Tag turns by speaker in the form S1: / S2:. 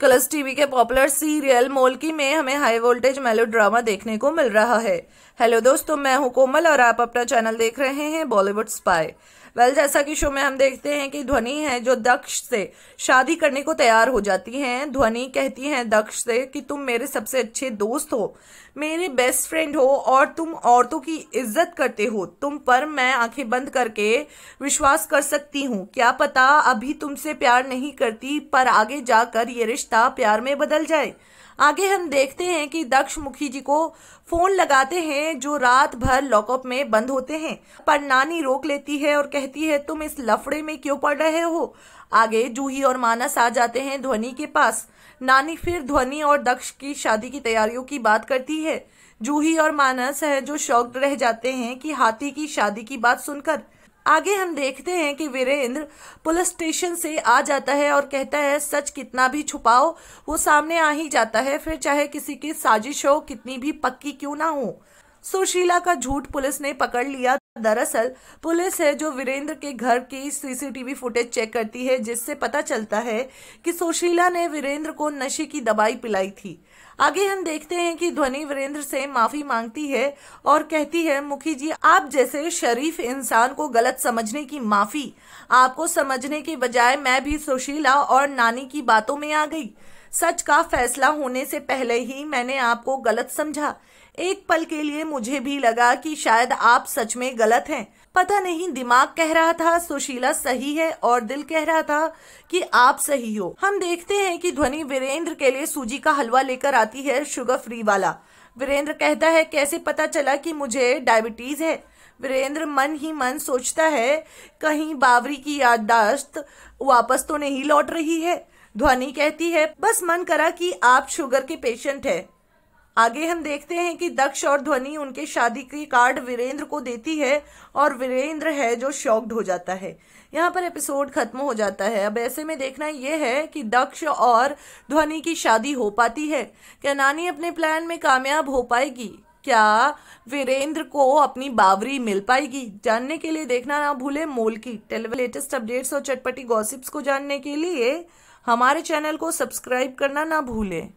S1: colours TV के popular serial Molkki में हमें हाई वोल्टेज मेलो ड्रामा देखने को मिल रहा है हेलो दोस्तों मैं हूं कोमल और आप अपना चैनल देख रहे हैं बॉलीवुड स्पाई वेल जैसा कि शो में हम देखते हैं कि ध्वनि है जो दक्ष से शादी करने को तैयार हो जाती हैं ध्वनि कहती हैं दक्ष से कि तुम मेरे सबसे अच्छे दोस्त हो मेरे बेस्ट फ्रेंड हो और तुम औरतों की इज्जत करते हो तुम पर मैं आंखें बंद करके विश्वास कर सकती हूँ क्या पता अभी तुमसे प्यार नहीं करती पर आगे जाकर ये रिश्ता रिश्ता प्यार में बदल जाए आगे हम देखते हैं कि दक्ष मुखी जी को फोन लगाते हैं जो रात भर लॉकअप में बंद होते हैं पर नानी रोक लेती है और कहती है तुम इस लफड़े में क्यों पड़ रहे हो आगे जूही और मानस आ जाते हैं ध्वनि के पास नानी फिर ध्वनि और दक्ष की शादी की तैयारियों की बात करती है जूही और मानस है जो शौक रह जाते हैं कि हाथी की शादी की बात सुनकर आगे हम देखते हैं कि वीरेंद्र पुलिस स्टेशन से आ जाता है और कहता है सच कितना भी छुपाओ वो सामने आ ही जाता है फिर चाहे किसी की साजिश हो कितनी भी पक्की क्यों ना हो सुशीला का झूठ पुलिस ने पकड़ लिया दरअसल पुलिस है जो वीरेंद्र के घर की सीसीटीवी फुटेज चेक करती है जिससे पता चलता है कि सुशीला ने वीरेंद्र को नशे की दवाई पिलाई थी आगे हम देखते हैं कि ध्वनि वीरेंद्र से माफी मांगती है और कहती है मुखी जी आप जैसे शरीफ इंसान को गलत समझने की माफी आपको समझने के बजाय मैं भी सुशीला और नानी की बातों में आ गई सच का फैसला होने से पहले ही मैंने आपको गलत समझा एक पल के लिए मुझे भी लगा कि शायद आप सच में गलत हैं पता नहीं दिमाग कह रहा था सुशीला सही है और दिल कह रहा था कि आप सही हो हम देखते हैं कि ध्वनि वीरेंद्र के लिए सूजी का हलवा लेकर आती है शुगर फ्री वाला वीरेंद्र कहता है कैसे पता चला कि मुझे डायबिटीज है वीरेंद्र मन ही मन सोचता है कहीं बावरी की याददाश्त वापस तो नहीं लौट रही है ध्वनि कहती है बस मन करा कि आप शुगर के पेशेंट है आगे हम देखते हैं कि दक्ष और ध्वनि उनके शादी की कार्ड वीरेंद्र को देती है और वीरेंद्र है जो शॉक्ड हो जाता है यहाँ पर एपिसोड खत्म हो जाता है अब ऐसे में देखना यह है कि दक्ष और ध्वनि की शादी हो पाती है क्या नानी अपने प्लान में कामयाब हो पाएगी क्या वीरेंद्र को अपनी बावरी मिल पाएगी जानने के लिए देखना ना भूले मोल की टेलीवे लेटेस्ट अपडेट्स और चटपटी गॉसिप्स को जानने के लिए हमारे चैनल को सब्सक्राइब करना ना भूले